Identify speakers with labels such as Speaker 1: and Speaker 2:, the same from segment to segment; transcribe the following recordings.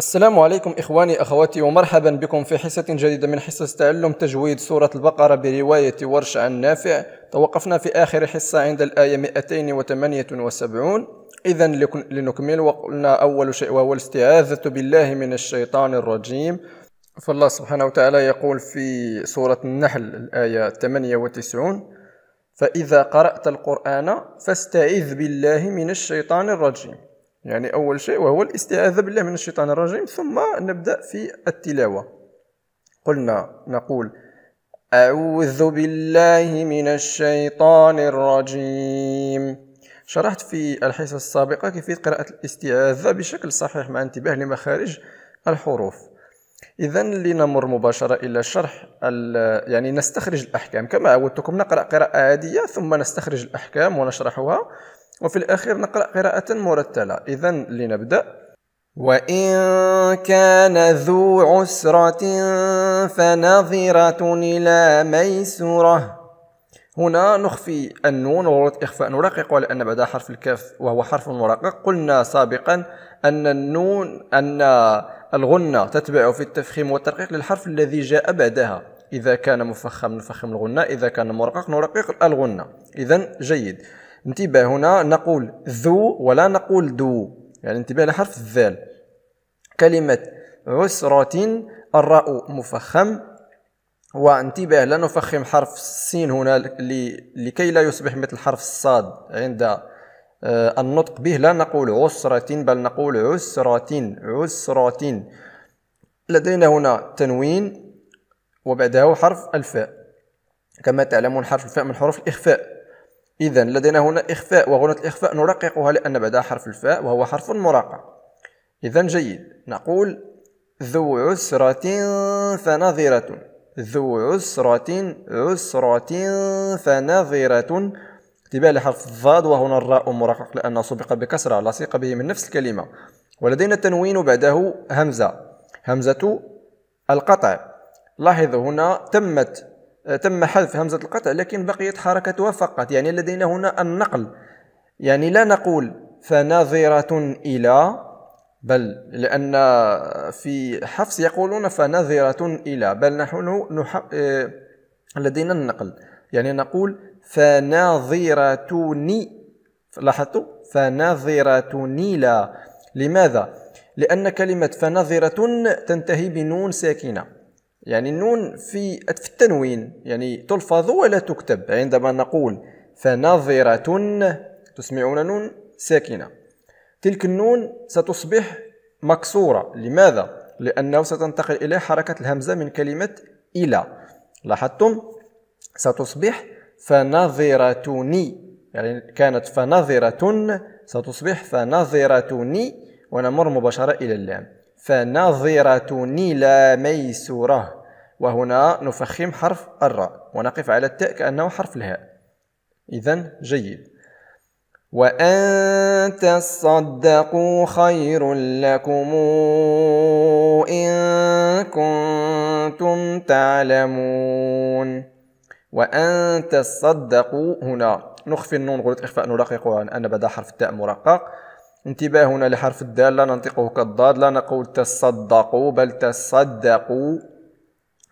Speaker 1: السلام عليكم إخواني أخواتي ومرحبا بكم في حصة جديدة من حصص تعلم تجويد سورة البقرة برواية ورش عن نافع توقفنا في آخر حصة عند الآية 278 إذا لنكمل وقلنا أول شيء وهو الاستعاذة بالله من الشيطان الرجيم فالله سبحانه وتعالى يقول في سورة النحل الآية 98 فإذا قرأت القرآن فاستعذ بالله من الشيطان الرجيم يعني أول شيء وهو الاستعاذة بالله من الشيطان الرجيم ثم نبدأ في التلاوة قلنا نقول أعوذ بالله من الشيطان الرجيم شرحت في الحصة السابقة كيفية قراءة الاستعاذة بشكل صحيح مع انتباه لمخارج الحروف إذا لنمر مباشرة إلى شرح يعني نستخرج الأحكام كما عودتكم نقرأ قراءة عادية ثم نستخرج الأحكام ونشرحها وفي الأخير نقرأ قراءة مرتلة إذا لنبدأ وإن كان ذو عسرة فنظرة إلى ميسرة هنا نخفي النون ورد إخفاء نرقق لأن بعد حرف الكاف وهو حرف مرقق قلنا سابقا أن النون أن الغنة تتبع في التفخيم والترقيق للحرف الذي جاء بعدها إذا كان مفخم نفخم الغنة إذا كان مرقق نرقق الغنة إذا جيد انتباه هنا نقول ذو ولا نقول دو يعني انتباه لحرف الذال كلمة عسرة الراء مفخم وانتبه لا نفخم حرف السين هنا لكي لا يصبح مثل حرف الصاد عند آه، النطق به لا نقول عسرة بل نقول عسرة عسرة لدينا هنا تنوين وبعده حرف الفاء كما تعلمون حرف الفاء من حروف الإخفاء إذا لدينا هنا إخفاء وغنة الإخفاء نرققها لأن بعدها حرف الفاء وهو حرف مرقق إذا جيد نقول ذو عسرة فنظرة ذو عسرة عسرة فنظرة اتباع لحرف الضاد وهنا الراء مرقق لأنه سبق بكسرة لصيق به من نفس الكلمة ولدينا التنوين بعده همزة همزة القطع لاحظوا هنا تمت آه، تم حذف همزة القطع لكن بقيت حركتها فقط يعني لدينا هنا النقل يعني لا نقول فناظرة إلى بل لأن في حفص يقولون فناظرة إلى بل نحن نح... آه، لدينا النقل يعني نقول فناظرتني لاحظتوا فناظرتني لا لماذا؟ لأن كلمة فناظرة تنتهي بنون ساكنة يعني النون في في التنوين يعني تلفظ ولا تكتب عندما نقول فنظرة تسمعون نون ساكنة تلك النون ستصبح مكسورة لماذا؟ لأنه ستنتقل إلى حركة الهمزة من كلمة إلى لاحظتم؟ ستصبح ني يعني كانت فنظرة ستصبح ني ونمر مباشرة إلى اللام فنظرة نيلا ميسورة وهنا نفخم حرف الراء ونقف على التاء كأنه حرف الهاء إذا جيد وأن تصدقوا خير لكم إن كنتم تعلمون وأن تصدقوا هنا نخفي النون غلط إخفاء نرققها أن بدا حرف التاء مرقق انتباهنا لحرف الدال لا ننطقه كالضاد لا نقول تصدقوا بل تصدقوا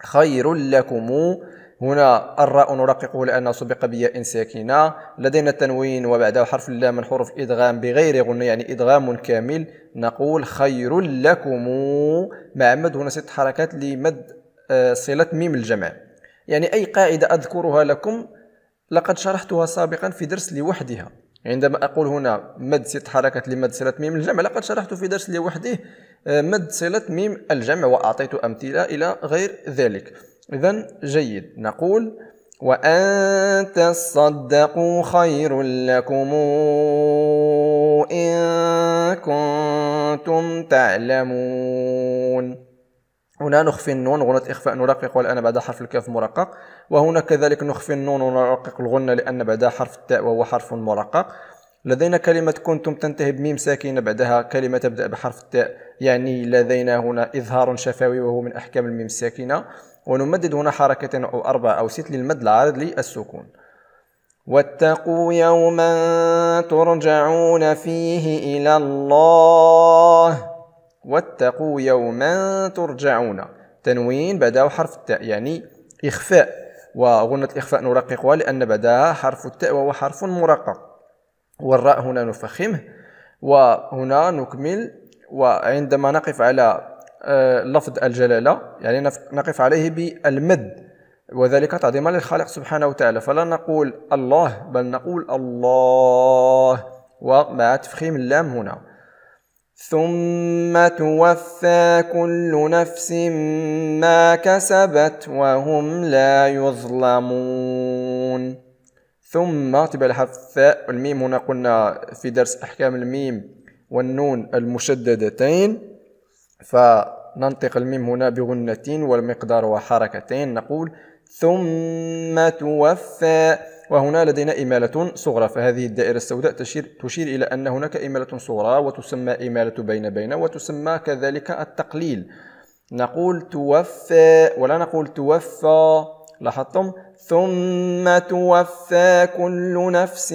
Speaker 1: خير لكم هنا الراء نرققه لأنه سبق بياء ساكنة لدينا التنوين وبعده حرف اللام من حروف إدغام بغير غنى يعني إدغام كامل نقول خير لكم مد هنا ست حركات لمد آه، صلة ميم الجمع يعني أي قاعدة أذكرها لكم لقد شرحتها سابقا في درس لوحدها عندما أقول هنا مد ست حركات لمد صلة ميم الجمع لقد شرحت في درس لوحده آه، مد صلة ميم الجمع وأعطيت أمثلة إلى غير ذلك إذا جيد نقول وأن تصدقوا خير لكم إن كنتم تعلمون هنا نخفي النون غنة إخفاء نرقق والآن بعد حرف الكاف مرقق وهنا كذلك نخفي النون ونرقق الغنة لأن بعدها حرف التاء وهو حرف مرقق لدينا كلمة كنتم تنتهي بميم ساكنة بعدها كلمة تبدأ بحرف التاء يعني لدينا هنا إظهار شفوي وهو من أحكام الميم الساكنة ونمدد هنا حركتين أو أربعة أو ست للمد العارض للسكون واتقوا يوما ترجعون فيه إلى الله واتقوا يوما ترجعون تنوين بدأ حرف التاء يعني إخفاء وغنة الإخفاء نرققها لأن بدأ حرف التاء وهو حرف مرقق والراء هنا نفخمه وهنا نكمل وعندما نقف على آه، لفظ الجلالة يعني نقف عليه بالمد وذلك تعظيما للخالق سبحانه وتعالى فلا نقول الله بل نقول الله ومع تفخيم اللام هنا ثم توفى كل نفس ما كسبت وهم لا يظلمون ثم تبع الحرف الثاء والميم هنا قلنا في درس احكام الميم والنون المشددتين فننطق الميم هنا بغنتين والمقدار وحركتين نقول ثم توفى وهنا لدينا إمالة صغرى فهذه الدائرة السوداء تشير, تشير إلى أن هناك إمالة صغرى وتسمى إمالة بين بين وتسمى كذلك التقليل نقول توفى ولا نقول توفى لاحظتم ثم توفى كل نفس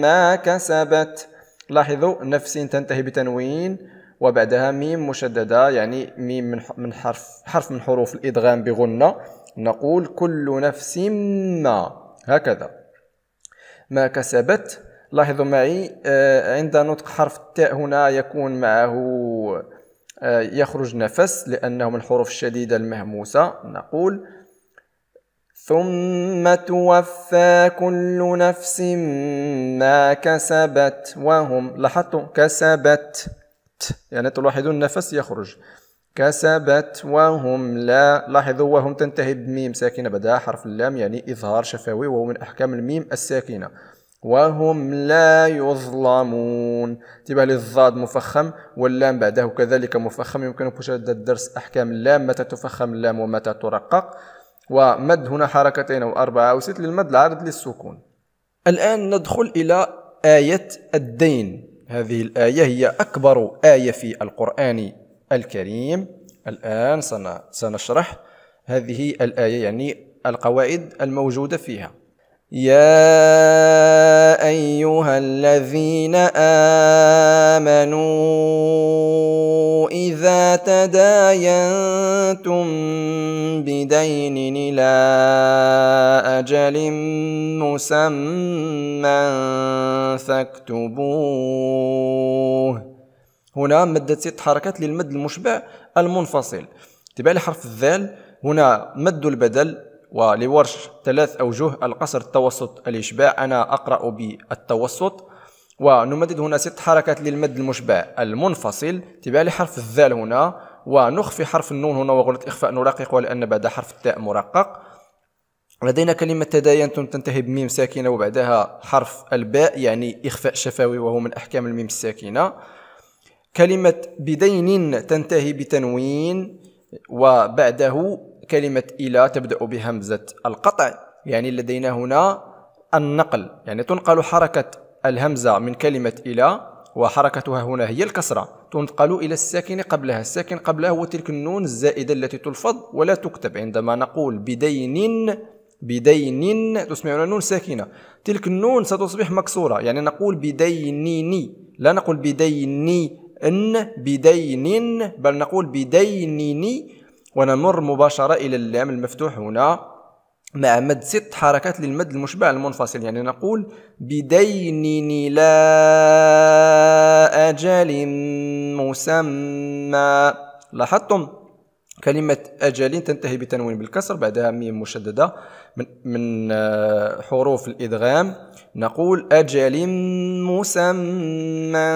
Speaker 1: ما كسبت لاحظوا نفس تنتهي بتنوين وبعدها ميم مشددة يعني ميم من حرف حرف من حروف الإدغام بغنة نقول كل نفس ما هكذا ما كسبت لاحظوا معي آه، عند نطق حرف التاء هنا يكون معه آه، يخرج نفس لأنه من الحروف الشديدة المهموسة نقول ثم توفى كل نفس ما كسبت وهم لاحظتوا كسبت يعني تلاحظون النفس يخرج كسبت وهم لا لاحظوا وهم تنتهي بميم ساكنة بعدها حرف اللام يعني إظهار شفوي وهو من أحكام الميم الساكنة وهم لا يظلمون انتبه للضاد مفخم واللام بعده كذلك مفخم يمكنكم مشاهدة درس أحكام اللام متى تفخم اللام ومتى ترقق ومد هنا حركتين أو أربعة أو ست للمد العارض للسكون الآن ندخل إلى آية الدين هذه الآية هي أكبر آية في القرآن الكريم الآن سنشرح هذه الآية يعني القواعد الموجودة فيها يا أيها الذين آمنوا إذا تداينتم بدين إلى أجل مسمى فاكتبوه هنا مدت ست حركات للمد المشبع المنفصل تبع لحرف الذال هنا مد البدل ولورش ثلاث أوجه القصر التوسط الإشباع أنا أقرأ بالتوسط ونمدد هنا ست حركات للمد المشبع المنفصل تبع لحرف الذال هنا ونخفي حرف النون هنا وغلة إخفاء نرقق لأن بعد حرف التاء مرقق لدينا كلمة تداين تنتهي بميم ساكنة وبعدها حرف الباء يعني إخفاء شفوي وهو من أحكام الميم الساكنة كلمة بدين تنتهي بتنوين وبعده كلمة إلى تبدأ بهمزة القطع يعني لدينا هنا النقل يعني تنقل حركة الهمزة من كلمة إلى وحركتها هنا هي الكسرة تنقل إلى الساكن قبلها الساكن قبلها هو تلك النون الزائدة التي تلفظ ولا تكتب عندما نقول بدين بدين تسمعون النون ساكنة تلك النون ستصبح مكسورة يعني نقول بدينيني لا نقول بديني إن بدين بل نقول بدينني ونمر مباشرة إلى اللام المفتوح هنا مع مد ست حركات للمد المشبع المنفصل يعني نقول بدينني لا أجل مسمى لاحظتم كلمة أجل تنتهي بتنوين بالكسر بعدها ميم مشددة من, من آه، حروف الإدغام نقول أجل مسمى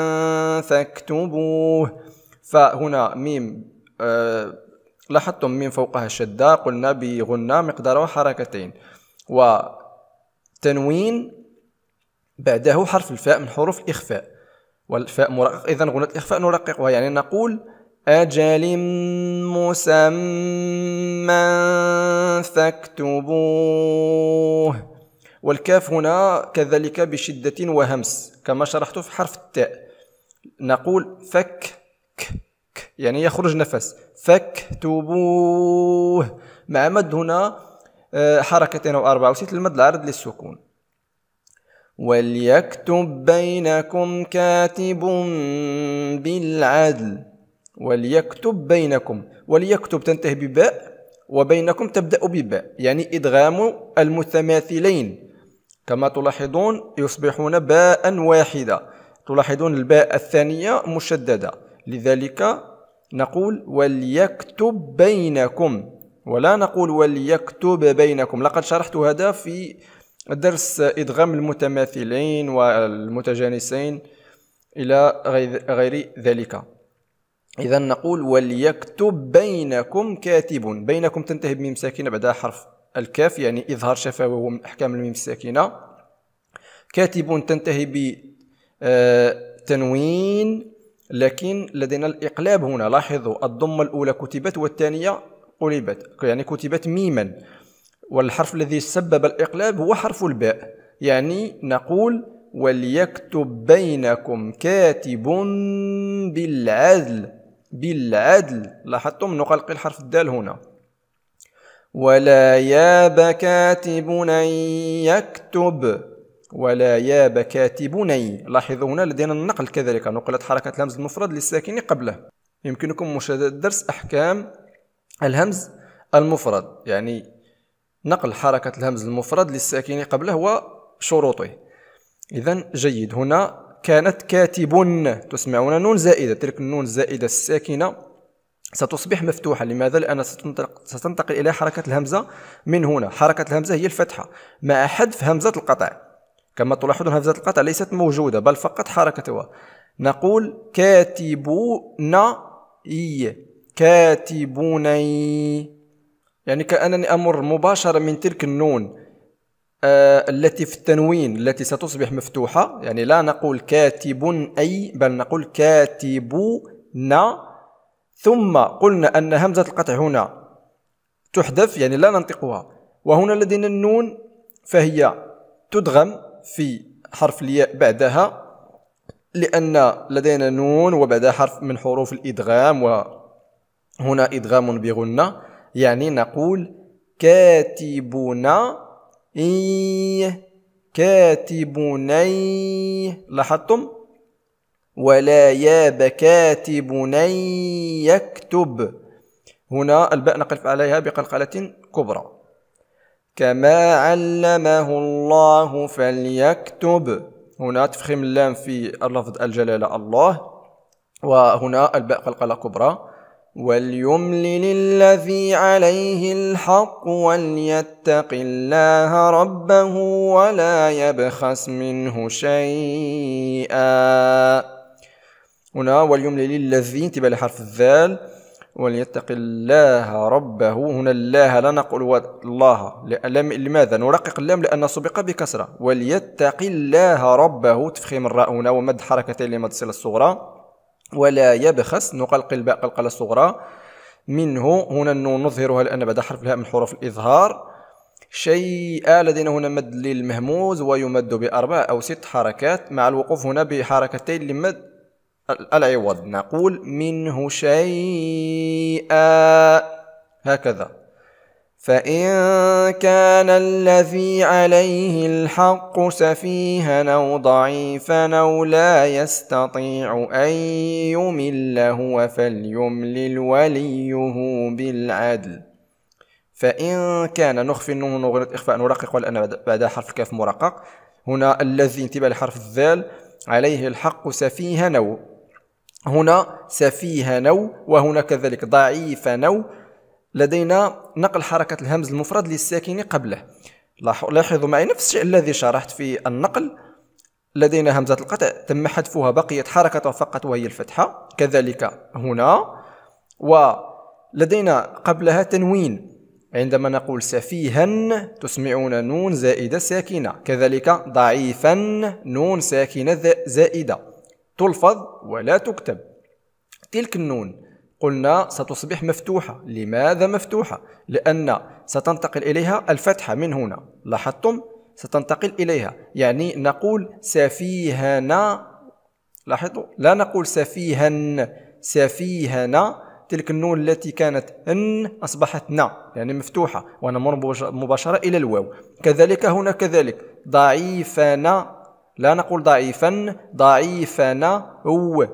Speaker 1: فاكتبوه فهنا ميم أه لاحظتم ميم فوقها الشدة قلنا بغنى مقدارها حركتين وتنوين بعده حرف الفاء من حروف الإخفاء والفاء مرقق إذا غنى الإخفاء نرققها يعني نقول أجل مسمى فاكتبوه والكاف هنا كذلك بشدة وهمس كما شرحت في حرف التاء نقول فك ك ك يعني يخرج نفس فكتبوه مع مد هنا آه، حركتين أو أربعة وست المد العرض للسكون وليكتب بينكم كاتب بالعدل وليكتب بينكم وليكتب تنتهي بباء وبينكم تبدأ بباء يعني إدغام المتماثلين كما تلاحظون يصبحون باء واحدة تلاحظون الباء الثانية مشددة لذلك نقول وليكتب بينكم ولا نقول وليكتب بينكم لقد شرحت هذا في درس إدغام المتماثلين والمتجانسين إلى غير ذلك إذا نقول وليكتب بينكم كاتب بينكم تنتهي بميم ساكنة بعدها حرف الكاف يعني إظهار شفاوة من أحكام الميم الساكنة كاتب تنتهي بتنوين آه، لكن لدينا الإقلاب هنا لاحظوا الضمة الأولى كتبت والثانية قلبت يعني كتبت ميما والحرف الذي سبب الإقلاب هو حرف الباء يعني نقول وليكتب بينكم كاتب بالعدل بالعدل لاحظتم نقلق الحرف الدال هنا ولا ياب كاتب يكتب ولا ياب كاتبني لاحظوا هنا لدينا النقل كذلك نقلت حركة الهمز المفرد للساكن قبله يمكنكم مشاهدة درس أحكام الهمز المفرد يعني نقل حركة الهمز المفرد للساكن قبله وشروطه إذا جيد هنا كانت كاتب تسمعون نون زائدة تلك النون الزائدة الساكنة ستصبح مفتوحة لماذا؟ لأن ستنتقل إلى حركة الهمزة من هنا حركة الهمزة هي الفتحة مع حذف همزة القطع كما تلاحظون همزة القطع ليست موجودة بل فقط حركتها نقول كاتبون إي كاتبوني يعني كأنني أمر مباشرة من تلك النون آه، التي في التنوين التي ستصبح مفتوحة يعني لا نقول كاتب أي بل نقول كاتبون ثم قلنا أن همزة القطع هنا تحذف يعني لا ننطقها وهنا لدينا النون فهي تدغم في حرف الياء بعدها لأن لدينا نون وبعدها حرف من حروف الإدغام وهنا إدغام بغنة يعني نقول كاتبنا إيه كاتبني لاحظتم ولا ياب كاتب يكتب هنا الباء نقف عليها بقلقلة كبرى كما علمه الله فليكتب هنا تفخيم اللام في لفظ الجلالة الله وهنا الباء قلقلة كبرى وليملل الذي عليه الحق وليتق الله ربه ولا يبخس منه شيئا هنا وليملل الذي تبع لحرف الذال وليتق الله ربه هنا الله لا نقول الله لماذا نرقق اللام لأن سبق بكسرة وليتق الله ربه تفخيم الراء هنا ومد حركتين لمد الصلة الصغرى ولا يبخس نقلق الباء قلقل الصغرى منه هنا النون نظهرها لأن بعد حرف الهاء من حروف الإظهار شيء لدينا هنا مد للمهموز ويمد بأربع أو ست حركات مع الوقوف هنا بحركتين لمد العوض نقول منه شيئا هكذا فإن كان الذي عليه الحق سفيها أو ضعيفا أو لا يستطيع أن يمل هو فليملل وليه بالعدل فإن كان نخفي النون إخفاء نرقق والآن بعد حرف الكاف مرقق هنا الذي انتباه لحرف الذال عليه الحق سفيها أو هنا سفيه نو وهنا كذلك ضعيف نو لدينا نقل حركة الهمز المفرد للساكن قبله لاحظوا معي نفس الشيء الذي شرحت في النقل لدينا همزة القطع تم حذفها بقيت حركة فقط وهي الفتحة كذلك هنا ولدينا قبلها تنوين عندما نقول سفيها تسمعون نون زائدة ساكنة كذلك ضعيفا نون ساكنة زائدة تلفظ ولا تكتب تلك النون قلنا ستصبح مفتوحة لماذا مفتوحة؟ لأن ستنتقل إليها الفتحة من هنا لاحظتم؟ ستنتقل إليها يعني نقول سفيهنا لاحظوا لا نقول سفيها سفيهنا تلك النون التي كانت ان اصبحت نا يعني مفتوحه ونمر مباشره الى الواو كذلك هنا كذلك ضعيفنا لا نقول ضعيفا ضعيفا أو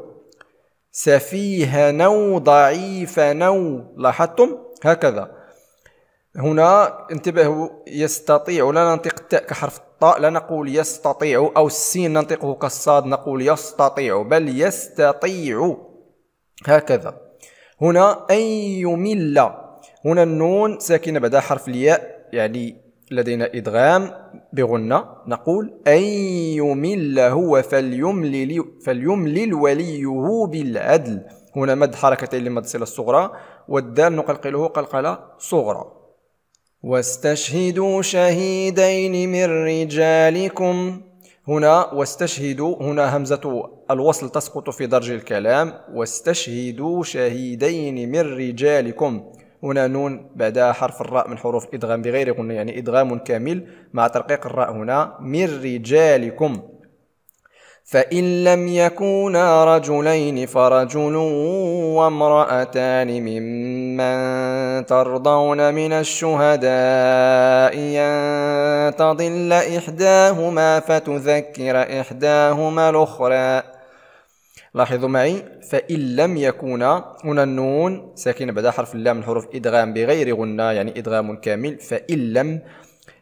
Speaker 1: سفيها أو ضعيفا أو لاحظتم هكذا هنا انتبهوا يستطيع لا ننطق التاء كحرف الطاء لا نقول يستطيع أو السين ننطقه كالصاد نقول يستطيع بل يستطيع هكذا هنا أن يمل هنا النون ساكنة بعد حرف الياء يعني لدينا إدغام بغنة نقول أن يمل هو فليملل, فليملل وليه بالعدل هنا مد حركتين لمد الصلة الصغرى والدال نقلقله قلقلة صغرى واستشهدوا شهيدين من رجالكم هنا واستشهدوا هنا همزة الوصل تسقط في درج الكلام واستشهدوا شهيدين من رجالكم هنا نون بعدها حرف الراء من حروف الإدغام بغير قلنا يعني إدغام كامل مع ترقيق الراء هنا من رجالكم فإن لم يكونا رجلين فرجل وامرأتان ممن ترضون من الشهداء أن تضل إحداهما فتذكر إحداهما الأخرى لاحظوا معي فإن لم يكون هنا النون ساكنة بعد حرف اللام من حروف إدغام بغير غنة يعني إدغام كامل فإن لم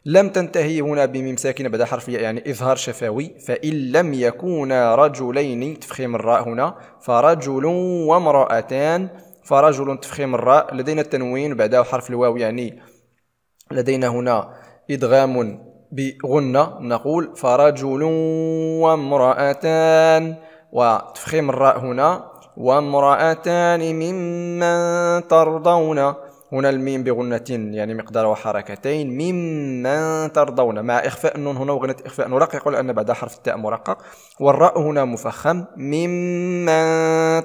Speaker 1: لم تنتهي هنا بميم ساكنة بعد حرف الياء يعني إظهار شفوي فإن لم يكونا رجلين تفخيم الراء هنا فرجل وامرأتان فرجل تفخيم الراء لدينا التنوين بعده حرف الواو يعني لدينا هنا إدغام بغنة نقول فرجل وامرأتان وتفخيم الراء هنا وامرأتان ممن ترضون هنا الميم بغنة يعني مقدار حركتين ممن ترضون مع إخفاء النون هنا وغنة إخفاء نرقق أن بعد حرف التاء مرقق والراء هنا مفخم ممن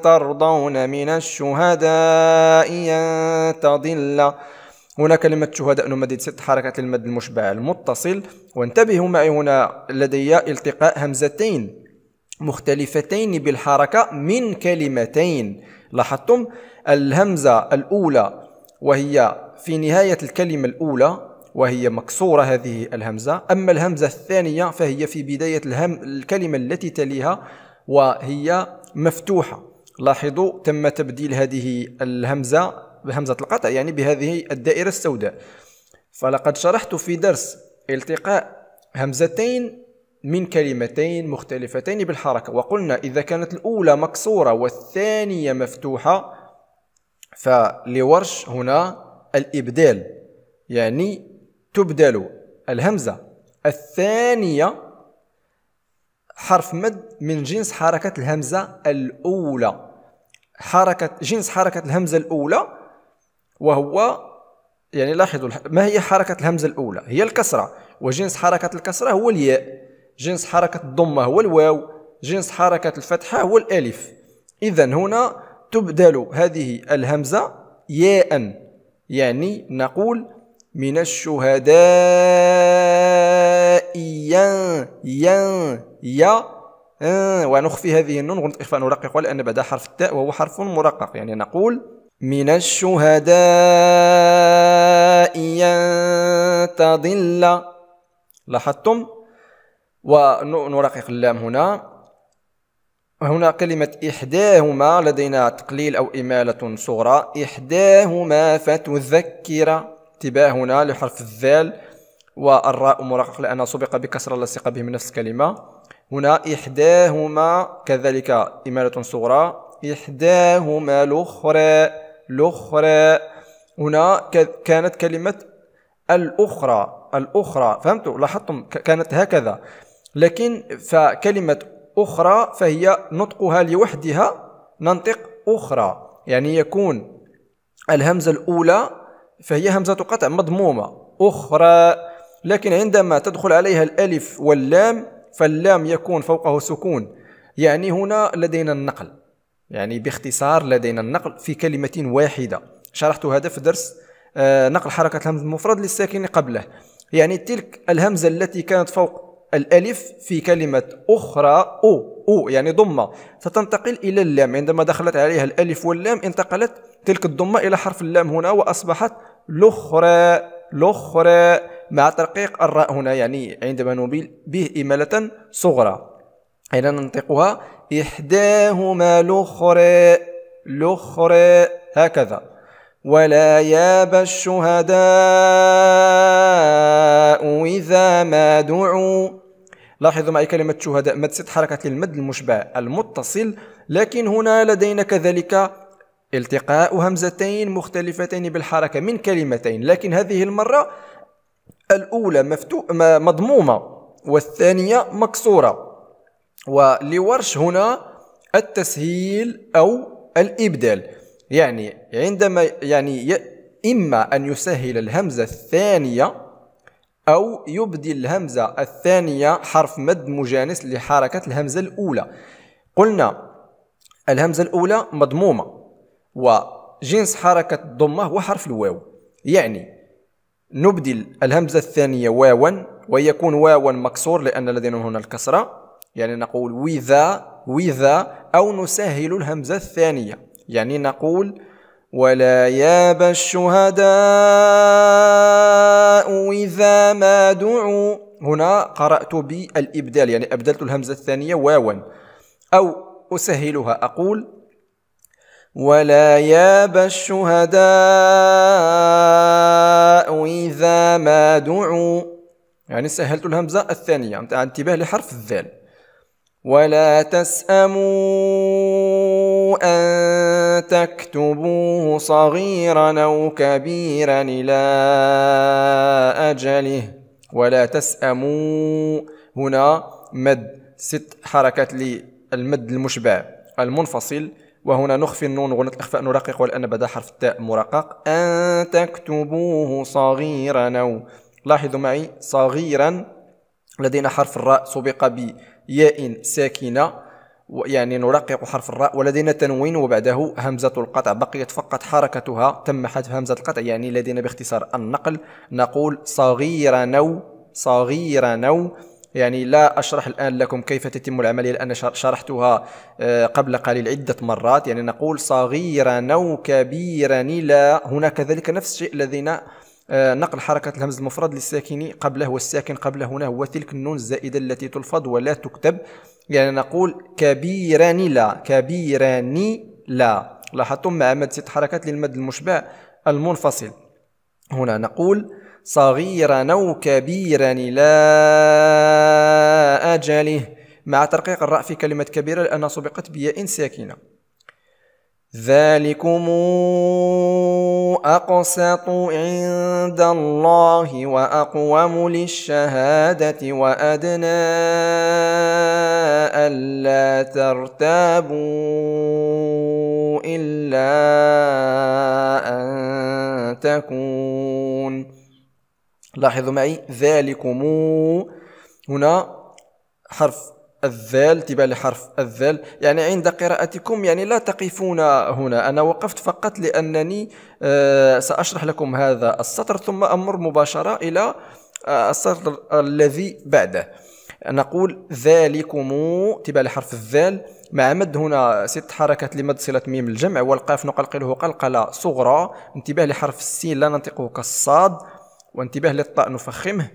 Speaker 1: ترضون من الشهداء أن تضل هنا كلمة شهداء نمدد ست حركات للمد المشبع المتصل وانتبهوا معي هنا لدي التقاء همزتين مختلفتين بالحركة من كلمتين لاحظتم الهمزة الأولى وهي في نهاية الكلمة الأولى وهي مكسورة هذه الهمزة أما الهمزة الثانية فهي في بداية الهم الكلمة التي تليها وهي مفتوحة لاحظوا تم تبديل هذه الهمزة بهمزة القطع يعني بهذه الدائرة السوداء فلقد شرحت في درس التقاء همزتين من كلمتين مختلفتين بالحركة وقلنا إذا كانت الأولى مكسورة والثانية مفتوحة فلورش هنا الإبدال يعني تبدل الهمزة الثانية حرف مد من جنس حركة الهمزة الأولى حركة جنس حركة الهمزة الأولى وهو يعني لاحظوا ما هي حركة الهمزة الأولى هي الكسرة وجنس حركة الكسرة هو الياء جنس حركة الضمة هو الواو جنس حركة الفتحة هو الألف إذا هنا تبدل هذه الهمزة ياء يعني نقول من الشهداء ين ين يا آه، ونخفي هذه النون غنت إخفاء نرققها لأن بعدها حرف التاء وهو حرف مرقق يعني نقول من الشهداء ين تضل لاحظتم ونرقق اللام هنا هنا كلمة إحداهما لدينا تقليل أو إمالة صغرى إحداهما فتذكر انتباه هنا لحرف الذال والراء مرقق لأنها سبق بكسر اللصق به من نفس الكلمة هنا إحداهما كذلك إمالة صغرى إحداهما الأخرى الأخرى هنا كانت كلمة الأخرى الأخرى فهمتوا لاحظتم كانت هكذا لكن فكلمة أخرى فهي نطقها لوحدها ننطق أخرى يعني يكون الهمزة الأولى فهي همزة قطع مضمومة أخرى لكن عندما تدخل عليها الألف واللام فاللام يكون فوقه سكون يعني هنا لدينا النقل يعني باختصار لدينا النقل في كلمة واحدة شرحت هذا في درس آه، نقل حركة الهمز المفرد للساكن قبله يعني تلك الهمزة التي كانت فوق الألف في كلمة أخرى أو أو يعني ضمة ستنتقل إلى اللام عندما دخلت عليها الألف واللام انتقلت تلك الضمة إلى حرف اللام هنا وأصبحت لخرى لخرى مع ترقيق الراء هنا يعني عندما نبيل به إمالة صغرى أين يعني ننطقها إحداهما لخرى لخرى هكذا ولا ياب الشهداء إذا ما دعوا لاحظوا معي كلمة شهداء مد ست حركة المد المشبع المتصل لكن هنا لدينا كذلك التقاء همزتين مختلفتين بالحركة من كلمتين لكن هذه المرة الأولى مفتو... مضمومة والثانية مكسورة ولورش هنا التسهيل أو الإبدال يعني عندما يعني إما أن يسهل الهمزة الثانية أو يبدي الهمزة الثانية حرف مد مجانس لحركة الهمزة الأولى قلنا الهمزة الأولى مضمومة وجنس حركة الضمة هو حرف الواو يعني نبدل الهمزة الثانية واوا ويكون واوا مكسور لأن لدينا هنا الكسرة يعني نقول وذا وذا أو نسهل الهمزة الثانية يعني نقول ولا ياب الشهداء إذا ما دعوا هنا قرأت بالإبدال يعني أبدلت الهمزة الثانية واوا أو أسهلها أقول ولا ياب الشهداء إذا ما دعوا يعني سهلت الهمزة الثانية يعني انتباه لحرف الذال ولا تساموا ان تكتبوه صغيرا او كبيرا الى اجله ولا تساموا هنا مد ست حركات للمد المشبع المنفصل وهنا نخفي النون غنة الإخفاء نرقق ولأن بدا حرف التاء مرقق أن تكتبوه صغيرا أو لاحظوا معي صغيرا لدينا حرف الراء سبق بياء ساكنة يعني نرقق حرف الراء ولدينا تنوين وبعده همزة القطع بقيت فقط حركتها تم حذف همزة القطع يعني لدينا باختصار النقل نقول صغير نو صغير نو يعني لا أشرح الآن لكم كيف تتم العملية لأن شرحتها آه، قبل قليل عدة مرات يعني نقول صغير نو كبير لا هنا كذلك نفس الشيء لدينا آه، نقل حركة الهمز المفرد للساكن قبله والساكن قبله هنا هو تلك النون الزائدة التي تلفظ ولا تكتب يعني نقول كبيران لا كبيران لا لاحظتم مع مد ست حركات للمد المشبع المنفصل هنا نقول صغيرا أو كبيرا لا أجله مع ترقيق الراء في كلمة كبيرة لأنها سبقت بياء ساكنة ذلكم اقسط عند الله واقوم للشهاده وادنى الا ترتابوا الا ان تكون لاحظوا معي ذلكم هنا حرف الذال تبع لحرف الذال يعني عند قراءتكم يعني لا تقفون هنا أنا وقفت فقط لأنني آه، سأشرح لكم هذا السطر ثم أمر مباشرة إلى آه، السطر الذي بعده نقول ذلكم تبع لحرف الذال مع مد هنا ست حركات لمد صلة ميم الجمع والقاف نقلقله قلقلة صغرى انتباه لحرف السين لا ننطقه كالصاد وانتباه للطاء نفخمه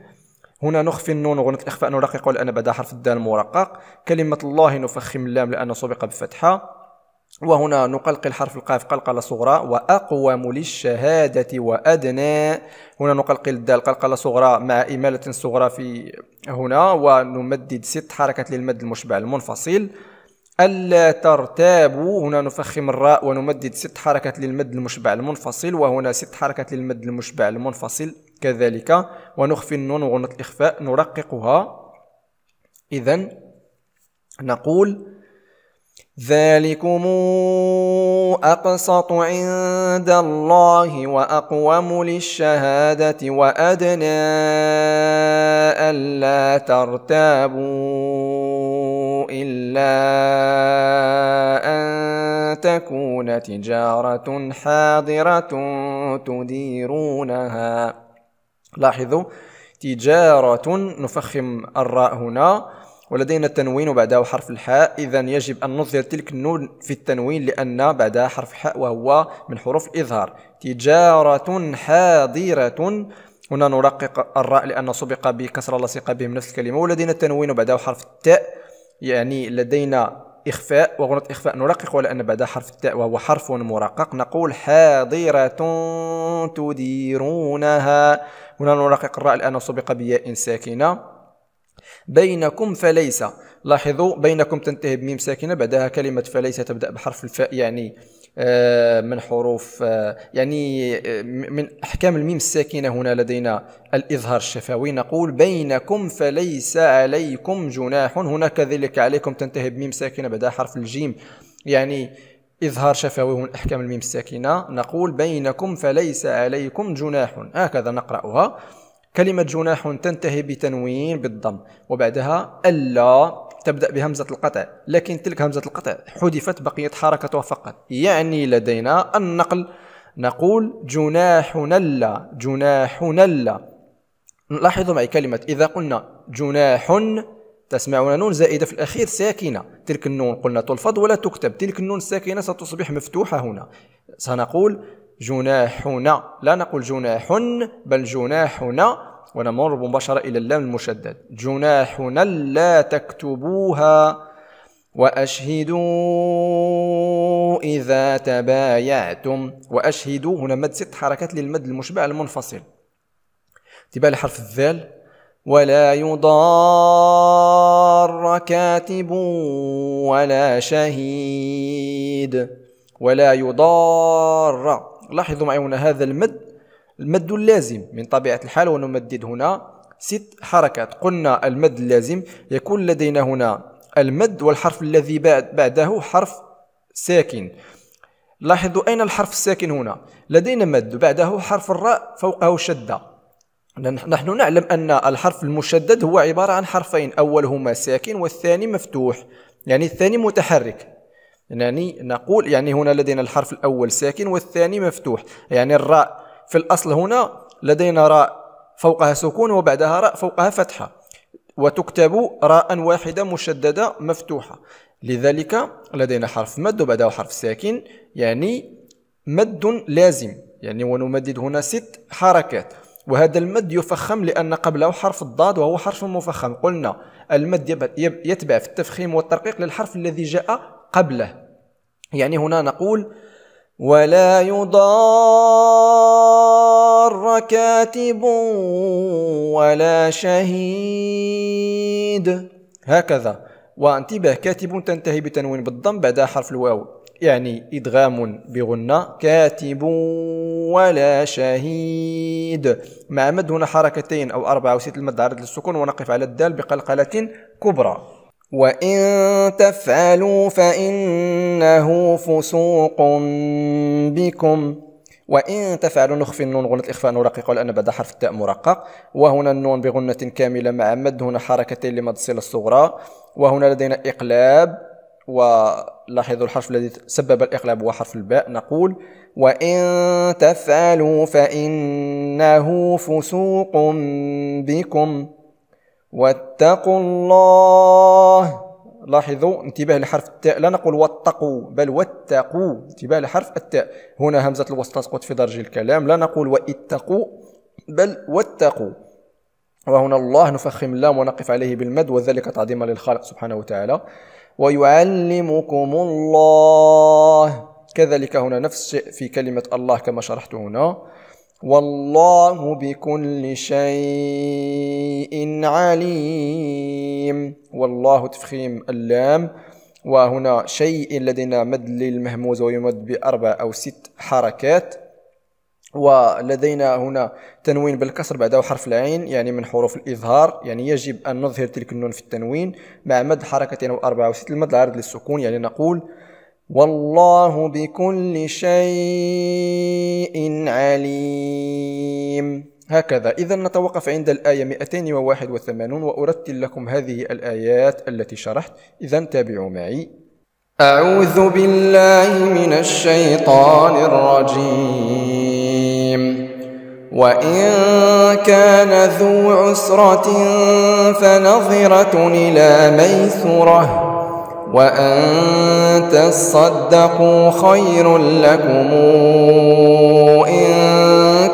Speaker 1: هنا نخفي النون وغنة الإخفاء نرقق لأن بدا حرف الدال مرقق كلمة الله نفخم اللام لأن سبق بفتحة وهنا نقلقل الحرف القاف قلقلة صغرى وأقوم للشهادة وأدنى هنا نقلقل الدال قلقلة صغرى مع إمالة صغرى في هنا ونمدد ست حركات للمد المشبع المنفصل ألا ترتابوا هنا نفخم الراء ونمدد ست حركات للمد المشبع المنفصل وهنا ست حركات للمد المشبع المنفصل كذلك ونخفي النون وغنة الإخفاء نرققها إذا نقول ذلكم أقسط عند الله وأقوم للشهادة وأدنى ألا ترتابوا إلا أن تكون تجارة حاضرة تديرونها لاحظوا تجارة نفخم الراء هنا ولدينا التنوين وبعدها حرف الحاء إذا يجب أن نظهر تلك النون في التنوين لأن بعدها حرف حاء وهو من حروف الإظهار تجارة حاضرة هنا نرقق الراء لأن سبق بكسر لصق به من نفس الكلمة ولدينا التنوين وبعدها حرف التاء يعني لدينا إخفاء وغنط إخفاء نرقق لان بعدها حرف التاء وهو حرف مرقق نقول حاضرة تديرونها هنا نرقق الراء لأنه سبق بياء ساكنة بينكم فليس لاحظوا بينكم تنتهي بميم ساكنة بعدها كلمة فليس تبدأ بحرف الفاء يعني آه، من حروف آه، يعني آه، من أحكام الميم الساكنة هنا لدينا الإظهار الشفوي نقول بينكم فليس عليكم جناح هنا كذلك عليكم تنتهي بميم ساكنة بعدها حرف الجيم يعني إظهار شفوي من أحكام الميم الساكنة نقول بينكم فليس عليكم جناح هكذا نقرأها كلمة جناح تنتهي بتنوين بالضم وبعدها ألا تبدأ بهمزة القطع لكن تلك همزة القطع حذفت بقيت حركتها فقط يعني لدينا النقل نقول جناح نلا جناح نلا لاحظوا معي كلمة إذا قلنا جناح تسمعون نون زائدة في الأخير ساكنة تلك النون قلنا تلفظ ولا تكتب تلك النون الساكنة ستصبح مفتوحة هنا سنقول جناحنا لا نقول جناح بل جناحنا ونمر مباشرة إلى اللام المشدد جناحنا لا تكتبوها وأشهدوا إذا تبايعتم وأشهدوا هنا مد ست حركات للمد المشبع المنفصل تبع لحرف الذال ولا يضار كاتب ولا شهيد ولا يضار لاحظوا معي هنا هذا المد المد اللازم من طبيعة الحال ونمدد هنا ست حركات قلنا المد اللازم يكون لدينا هنا المد والحرف الذي بعد بعده حرف ساكن لاحظوا أين الحرف الساكن هنا لدينا مد بعده حرف الراء فوقه شدة نحن نعلم أن الحرف المشدد هو عبارة عن حرفين أولهما ساكن والثاني مفتوح يعني الثاني متحرك يعني نقول يعني هنا لدينا الحرف الأول ساكن والثاني مفتوح يعني الراء في الأصل هنا لدينا راء فوقها سكون وبعدها راء فوقها فتحة وتكتب راء واحدة مشددة مفتوحة لذلك لدينا حرف مد وبعده حرف ساكن يعني مد لازم يعني ونمدد هنا ست حركات وهذا المد يفخم لأن قبله حرف الضاد وهو حرف مفخم قلنا المد يتبع في التفخيم والترقيق للحرف الذي جاء قبله يعني هنا نقول ولا يضار كاتب ولا شهيد هكذا وانتبه كاتب تنتهي بتنوين بالضم بعد حرف الواو يعني إدغام بغنة كاتب ولا شهيد مع مد هنا حركتين أو أربعة أو ست المد عرض للسكون ونقف على الدال بقلقلة كبرى وان تفعلوا فانه فسوق بكم وان تفعلوا نخفي النون غنة اخفاء رقيقه لان بعد حرف التاء مرقق وهنا النون بغنه كامله مع مد هنا حركتين لمد الصله الصغرى وهنا لدينا اقلاب ولاحظوا الحرف الذي سبب الإقلاب هو حرف الباء نقول وإن تفعلوا فإنه فسوق بكم واتقوا الله لاحظوا انتباه لحرف التاء لا نقول واتقوا بل واتقوا انتباه لحرف التاء هنا همزة الوسط تسقط في درج الكلام لا نقول واتقوا بل واتقوا وهنا الله نفخم اللام ونقف عليه بالمد وذلك تعظيما للخالق سبحانه وتعالى ويعلمكم الله كذلك هنا نفس الشيء في كلمة الله كما شرحت هنا والله بكل شيء عليم والله تفخيم اللام وهنا شيء لدينا مد للمهموز ويمد بأربع أو ست حركات ولدينا هنا تنوين بالكسر بعده حرف العين يعني من حروف الإظهار يعني يجب أن نظهر تلك النون في التنوين مع مد حركتين أو أربع أو ست المد العرض للسكون يعني نقول والله بكل شيء عليم هكذا إذا نتوقف عند الآية 281 وأرتل لكم هذه الآيات التي شرحت إذا تابعوا معي أعوذ بالله من الشيطان الرجيم وإن كان ذو عسرة فنظرة إلى ميسره وأن تصدقوا خير لكم إن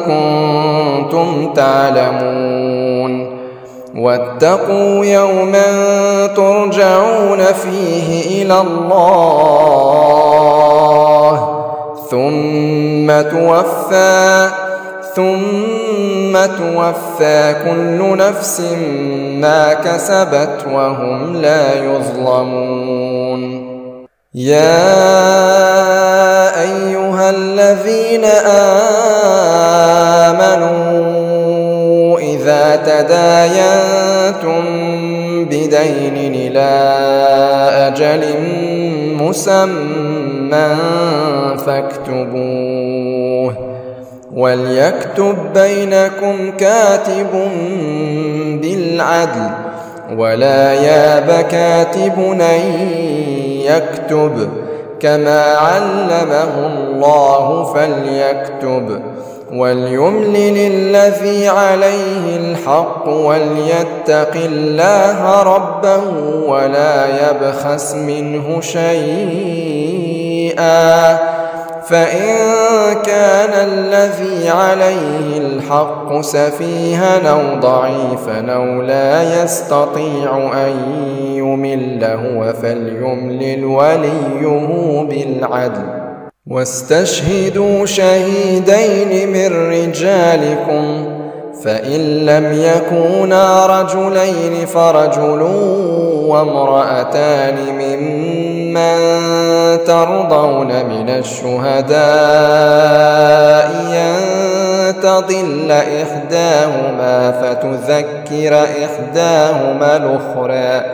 Speaker 1: كنتم تعلمون واتقوا يوما ترجعون فيه إلى الله ثم توفى ثم ثم توفى كل نفس ما كسبت وهم لا يظلمون يا أيها الذين آمنوا إذا تداينتم بدين إلى أجل مسمى فاكتبوه وليكتب بينكم كاتب بالعدل ولا ياب كاتب ان يكتب كما علمه الله فليكتب وليملل الذي عليه الحق وليتق الله ربه ولا يبخس منه شيئا فإن كان الذي عليه الحق سفيها أو ضعيفا أو لا يستطيع أن يمل هو فليملل وليه بالعدل واستشهدوا شهيدين من رجالكم فإن لم يكونا رجلين فرجلون وامرأتان ممن ترضون من الشهداء أن تضل إحداهما فتذكر إحداهما الأخرى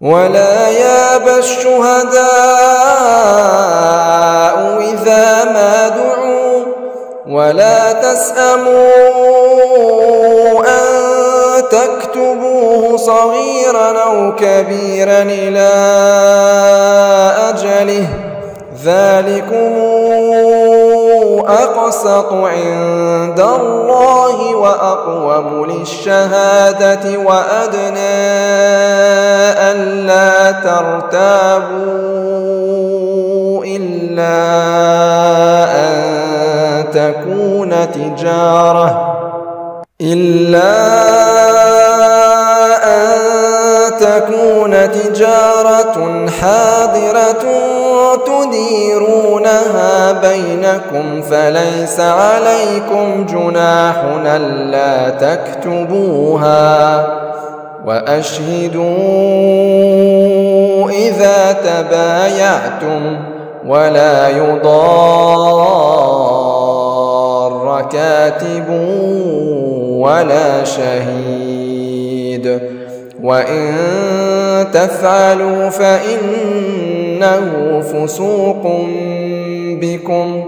Speaker 1: ولا ياب الشهداء إذا ما دعوا ولا تسأموا أن تكفروا صغيرا أو كبيرا إلى أجله ذلكم أقسط عند الله وأقوم للشهادة وأدنى ألا ترتابوا إلا أن تكون تجارة إلا أن تكون تجارة حاضرة تديرونها بينكم فليس عليكم جناح لا تكتبوها وأشهدوا إذا تبايعتم ولا يضار كاتب ولا شهيد وإن تفعلوا فإنه فسوق بكم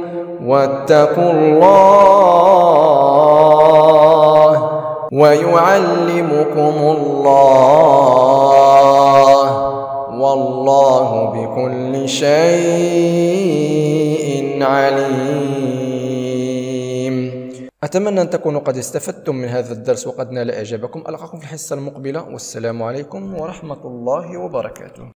Speaker 1: واتقوا الله ويعلمكم الله والله بكل شيء عليم أتمنى أن تكونوا قد استفدتم من هذا الدرس وقد نال إعجابكم ألقاكم في الحصة المقبلة والسلام عليكم ورحمة الله وبركاته